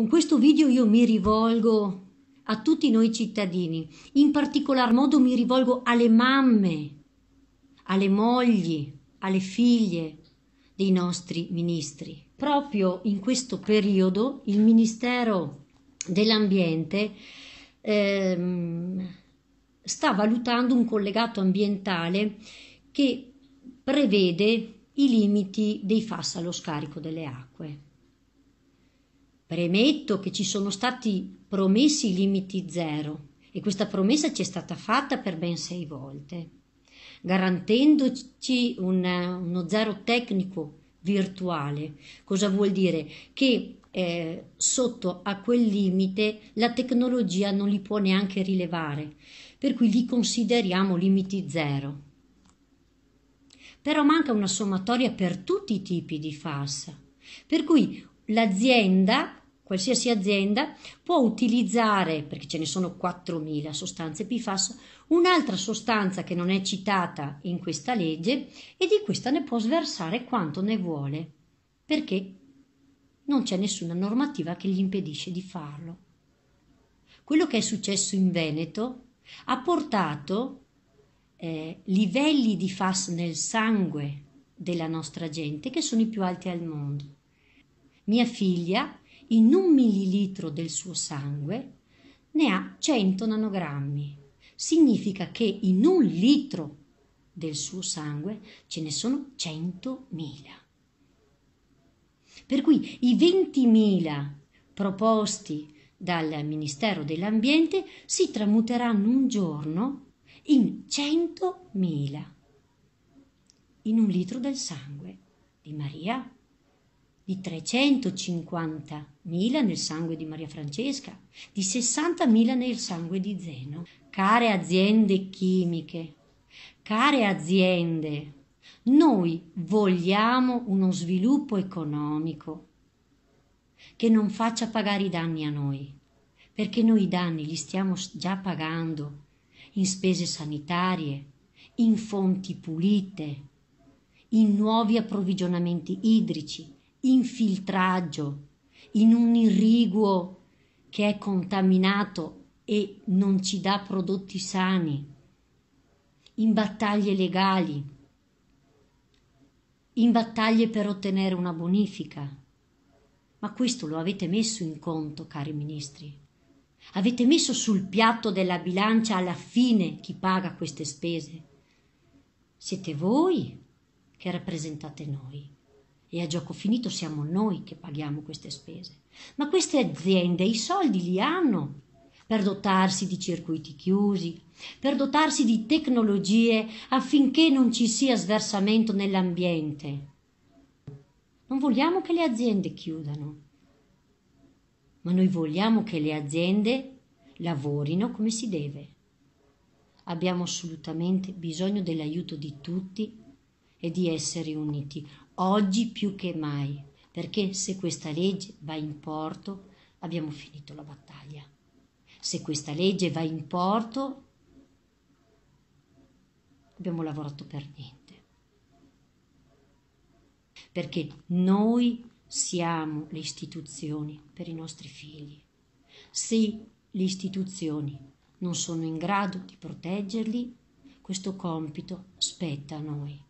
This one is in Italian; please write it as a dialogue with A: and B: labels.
A: Con questo video io mi rivolgo a tutti noi cittadini, in particolar modo mi rivolgo alle mamme, alle mogli, alle figlie dei nostri ministri. Proprio in questo periodo il Ministero dell'Ambiente ehm, sta valutando un collegato ambientale che prevede i limiti dei FAS allo scarico delle acque. Premetto che ci sono stati promessi limiti zero e questa promessa ci è stata fatta per ben sei volte, garantendoci una, uno zero tecnico virtuale. Cosa vuol dire? Che eh, sotto a quel limite la tecnologia non li può neanche rilevare, per cui li consideriamo limiti zero. Però manca una sommatoria per tutti i tipi di FAS, per cui l'azienda qualsiasi azienda può utilizzare, perché ce ne sono 4.000 sostanze PFAS, un'altra sostanza che non è citata in questa legge e di questa ne può sversare quanto ne vuole, perché non c'è nessuna normativa che gli impedisce di farlo. Quello che è successo in Veneto ha portato eh, livelli di FAS nel sangue della nostra gente che sono i più alti al mondo. Mia figlia in un millilitro del suo sangue ne ha 100 nanogrammi. Significa che in un litro del suo sangue ce ne sono 100.000. Per cui i 20.000 proposti dal Ministero dell'Ambiente si tramuteranno un giorno in 100.000 in un litro del sangue di Maria di 350.000 nel sangue di Maria Francesca, di 60.000 nel sangue di Zeno. Care aziende chimiche, care aziende, noi vogliamo uno sviluppo economico che non faccia pagare i danni a noi, perché noi i danni li stiamo già pagando in spese sanitarie, in fonti pulite, in nuovi approvvigionamenti idrici, infiltraggio in un irriguo che è contaminato e non ci dà prodotti sani, in battaglie legali, in battaglie per ottenere una bonifica. Ma questo lo avete messo in conto, cari ministri. Avete messo sul piatto della bilancia alla fine chi paga queste spese. Siete voi che rappresentate noi e a gioco finito siamo noi che paghiamo queste spese. Ma queste aziende i soldi li hanno per dotarsi di circuiti chiusi, per dotarsi di tecnologie affinché non ci sia sversamento nell'ambiente. Non vogliamo che le aziende chiudano, ma noi vogliamo che le aziende lavorino come si deve. Abbiamo assolutamente bisogno dell'aiuto di tutti e di essere uniti, oggi più che mai, perché se questa legge va in porto abbiamo finito la battaglia. Se questa legge va in porto abbiamo lavorato per niente. Perché noi siamo le istituzioni per i nostri figli. Se le istituzioni non sono in grado di proteggerli, questo compito spetta a noi.